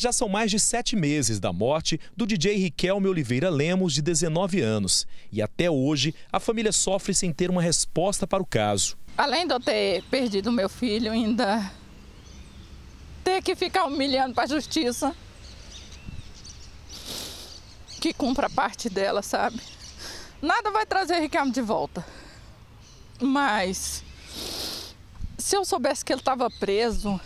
Já são mais de sete meses da morte do DJ Riquelme Oliveira Lemos, de 19 anos. E até hoje, a família sofre sem ter uma resposta para o caso. Além de eu ter perdido meu filho, ainda ter que ficar humilhando para a justiça. Que cumpra parte dela, sabe? Nada vai trazer Riquelme de volta. Mas se eu soubesse que ele estava preso,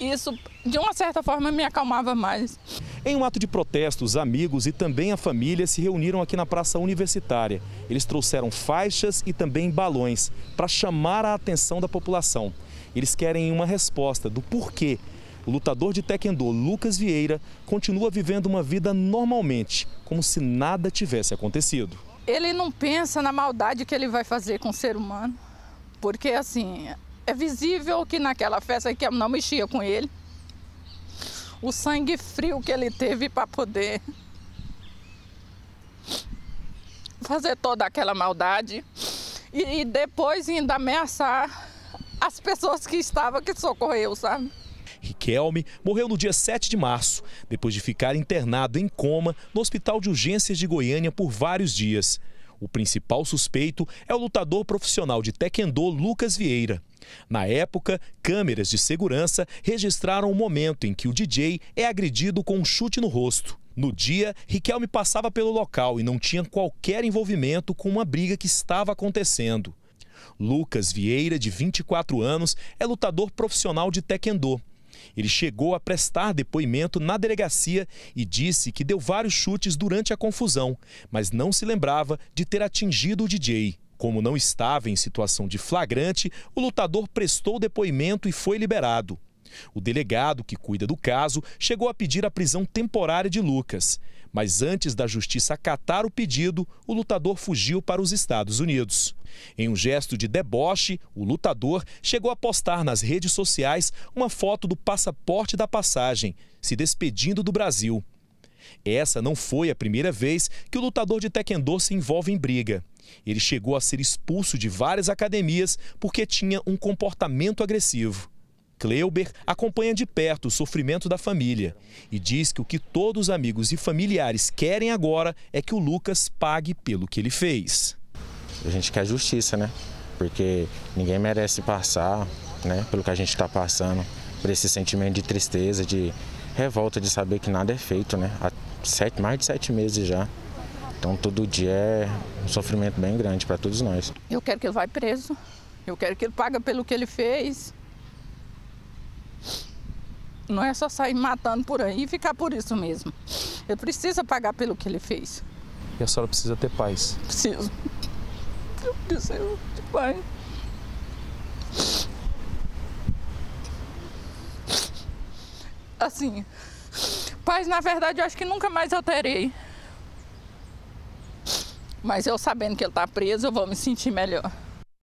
isso, de uma certa forma, me acalmava mais. Em um ato de protesto, os amigos e também a família se reuniram aqui na Praça Universitária. Eles trouxeram faixas e também balões para chamar a atenção da população. Eles querem uma resposta do porquê o lutador de taekwondo Lucas Vieira continua vivendo uma vida normalmente, como se nada tivesse acontecido. Ele não pensa na maldade que ele vai fazer com o ser humano, porque assim, é visível que naquela festa que eu não mexia com ele. O sangue frio que ele teve para poder fazer toda aquela maldade e, e depois ainda ameaçar as pessoas que estavam que socorreu, sabe? Riquelme morreu no dia 7 de março, depois de ficar internado em coma no Hospital de Urgências de Goiânia por vários dias. O principal suspeito é o lutador profissional de taekwondo Lucas Vieira. Na época, câmeras de segurança registraram o momento em que o DJ é agredido com um chute no rosto. No dia, Riquelme passava pelo local e não tinha qualquer envolvimento com uma briga que estava acontecendo. Lucas Vieira, de 24 anos, é lutador profissional de taekwondo. Ele chegou a prestar depoimento na delegacia e disse que deu vários chutes durante a confusão, mas não se lembrava de ter atingido o DJ. Como não estava em situação de flagrante, o lutador prestou depoimento e foi liberado. O delegado que cuida do caso chegou a pedir a prisão temporária de Lucas. Mas antes da justiça acatar o pedido, o lutador fugiu para os Estados Unidos. Em um gesto de deboche, o lutador chegou a postar nas redes sociais uma foto do passaporte da passagem, se despedindo do Brasil. Essa não foi a primeira vez que o lutador de taekwondo se envolve em briga. Ele chegou a ser expulso de várias academias porque tinha um comportamento agressivo. Kleuber acompanha de perto o sofrimento da família e diz que o que todos os amigos e familiares querem agora é que o Lucas pague pelo que ele fez. A gente quer justiça, né? Porque ninguém merece passar né, pelo que a gente está passando, por esse sentimento de tristeza, de revolta de saber que nada é feito, né? Há sete, mais de sete meses já. Então todo dia é um sofrimento bem grande para todos nós. Eu quero que ele vá preso. Eu quero que ele pague pelo que ele fez. Não é só sair matando por aí e ficar por isso mesmo. Ele precisa pagar pelo que ele fez. E a senhora precisa ter paz. Preciso. Eu preciso de paz. assim. mas na verdade, eu acho que nunca mais eu terei. Mas eu sabendo que ele tá preso, eu vou me sentir melhor.